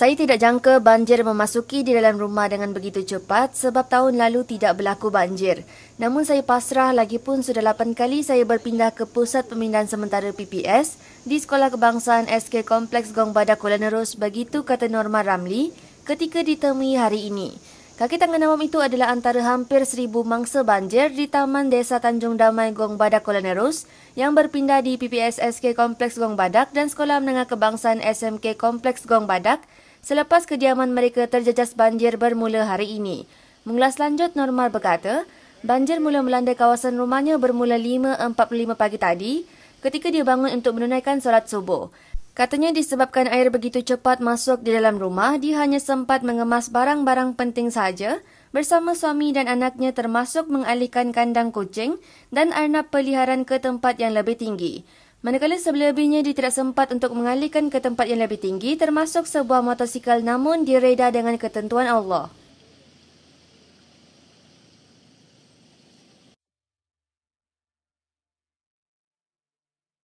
Saya tidak jangka banjir memasuki di dalam rumah dengan begitu cepat sebab tahun lalu tidak berlaku banjir. Namun saya pasrah lagi pun sudah 8 kali saya berpindah ke Pusat Pemindahan Sementara PPS di Sekolah Kebangsaan SK Kompleks Gong Badak Kuala Nerus begitu kata Norma Ramli ketika ditemui hari ini. Kaki tangan awam itu adalah antara hampir seribu mangsa banjir di Taman Desa Tanjung Damai Gong Badak Kuala Nerus yang berpindah di PPS SK Kompleks Gong Badak dan Sekolah Menengah Kebangsaan SMK Kompleks Gong Badak selepas kediaman mereka terjejas banjir bermula hari ini. Mengulas lanjut, Normal berkata, banjir mula melanda kawasan rumahnya bermula 5.45 pagi tadi ketika dia bangun untuk menunaikan solat subuh. Katanya disebabkan air begitu cepat masuk di dalam rumah, dia hanya sempat mengemas barang-barang penting saja bersama suami dan anaknya termasuk mengalihkan kandang kucing dan arnab peliharaan ke tempat yang lebih tinggi. Manakala sebelumnya dia tidak sempat untuk mengalihkan ke tempat yang lebih tinggi termasuk sebuah motosikal namun direda dengan ketentuan Allah.